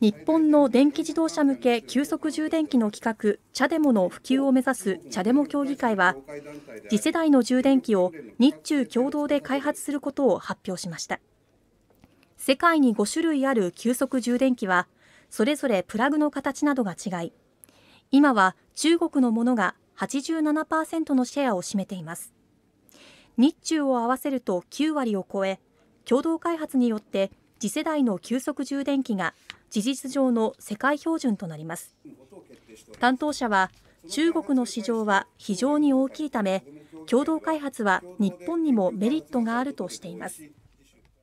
日本の電気自動車向け急速充電器の企画、チャデモの普及を目指すチャデモ協議会は、次世代の充電器を日中共同で開発することを発表しました。世界に5種類ある急速充電器は、それぞれプラグの形などが違い、今は中国のものが87%のシェアを占めています。日中を合わせると9割を超え、共同開発によって次世代の急速充電器が事実上の世界標準となります担当者は中国の市場は非常に大きいため共同開発は日本にもメリットがあるとしています